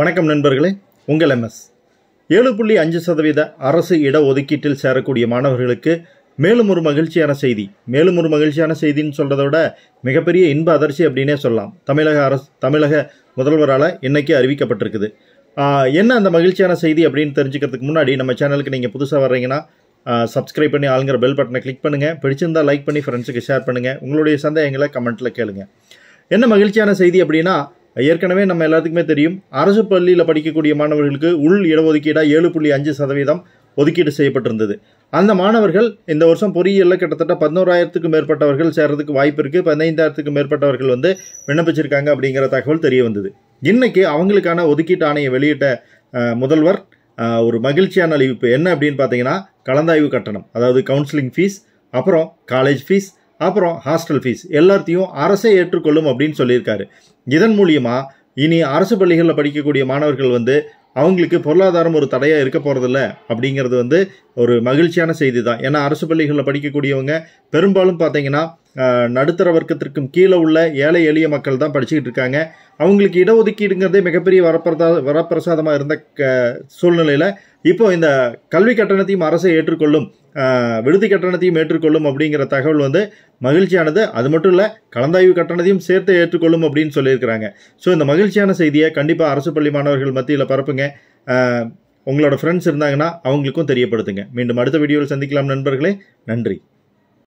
வணக்கம் நண்பர்களே உங்கள் எம்எஸ் ஏழு புள்ளி அஞ்சு சதவீத அரசு இடஒதுக்கீட்டில் சேரக்கூடிய மாணவர்களுக்கு மேலும் ஒரு மகிழ்ச்சியான செய்தி மேலும் ஒரு மகிழ்ச்சியான செய்தின்னு சொல்கிறத விட மிகப்பெரிய இன்ப அதிர்ச்சி அப்படின்னே சொல்லலாம் தமிழக அரசு தமிழக முதல்வரால் இன்றைக்கி அறிவிக்கப்பட்டிருக்குது என்ன அந்த மகிழ்ச்சியான செய்தி அப்படின்னு தெரிஞ்சுக்கிறதுக்கு முன்னாடி நம்ம சேனலுக்கு நீங்கள் புதுசாக வர்றீங்கன்னா சப்ஸ்கிரைப் பண்ணி ஆளுங்கிற பெல் பட்டனை கிளிக் பண்ணுங்கள் பிடிச்சிருந்தால் லைக் பண்ணி ஃப்ரெண்ட்ஸுக்கு ஷேர் பண்ணுங்கள் உங்களுடைய சந்தேகங்களை கமெண்ட்டில் கேளுங்கள் என்ன மகிழ்ச்சியான செய்தி அப்படின்னா ஏற்கனவே நம்ம எல்லாத்துக்குமே தெரியும் அரசு பள்ளியில் படிக்கக்கூடிய மாணவர்களுக்கு உள் இடஒதுக்கீடாக ஏழு புள்ளி அஞ்சு சதவீதம் ஒதுக்கீடு செய்யப்பட்டிருந்தது அந்த மாணவர்கள் இந்த வருஷம் பொறியியலில் கிட்டத்தட்ட பதினோராயிரத்துக்கு மேற்பட்டவர்கள் சேர்றதுக்கு வாய்ப்பு இருக்குது பதினைந்தாயிரத்துக்கு மேற்பட்டவர்கள் வந்து விண்ணப்பிச்சிருக்காங்க அப்படிங்கிற தகவல் தெரிய வந்தது இன்றைக்கி அவங்களுக்கான ஒதுக்கீட்டு ஆணையை வெளியிட்ட முதல்வர் ஒரு மகிழ்ச்சியான அறிவிப்பு என்ன அப்படின்னு பார்த்தீங்கன்னா கலந்தாய்வு கட்டணம் அதாவது கவுன்சிலிங் ஃபீஸ் அப்புறம் காலேஜ் ஃபீஸ் அப்புறம் ஹாஸ்டல் ஃபீஸ் எல்லாத்தையும் அரசே ஏற்றுக்கொள்ளும் அப்படின்னு சொல்லியிருக்காரு இதன் மூலியமாக இனி அரசு பள்ளிகளில் படிக்கக்கூடிய மாணவர்கள் வந்து அவங்களுக்கு பொருளாதாரம் ஒரு தடையாக இருக்க போகிறதில்ல அப்படிங்கிறது வந்து ஒரு மகிழ்ச்சியான செய்தி தான் ஏன்னா அரசு பள்ளிகளில் படிக்கக்கூடியவங்க பெரும்பாலும் பார்த்தீங்கன்னா நடுத்தர வர்க்கத்திற்கும் கீழே உள்ள ஏழை எளிய மக்கள் தான் படிச்சுக்கிட்டு இருக்காங்க அவங்களுக்கு இடஒதுக்கீடுங்கிறதே மிகப்பெரிய வரப்பிரதா வரப்பிரசாதமாக இருந்த க சூழ்நிலையில் இப்போ இந்த கல்வி கட்டணத்தையும் அரசை ஏற்றுக்கொள்ளும் விடுதி கட்டணத்தையும் ஏற்றுக்கொள்ளும் அப்படிங்கிற தகவல் வந்து மகிழ்ச்சியானது அது மட்டும் இல்லை கலந்தாய்வு கட்டணத்தையும் சேர்த்து ஏற்றுக்கொள்ளும் அப்படின்னு சொல்லியிருக்கிறாங்க ஸோ இந்த மகிழ்ச்சியான செய்தியை கண்டிப்பாக அரசு பள்ளி மாணவர்கள் மத்தியில் பரப்புங்க உங்களோட ஃப்ரெண்ட்ஸ் இருந்தாங்கன்னா அவங்களுக்கும் தெரியப்படுத்துங்க மீண்டும் அடுத்த வீடியோவில் சந்திக்கலாம் நண்பர்களே நன்றி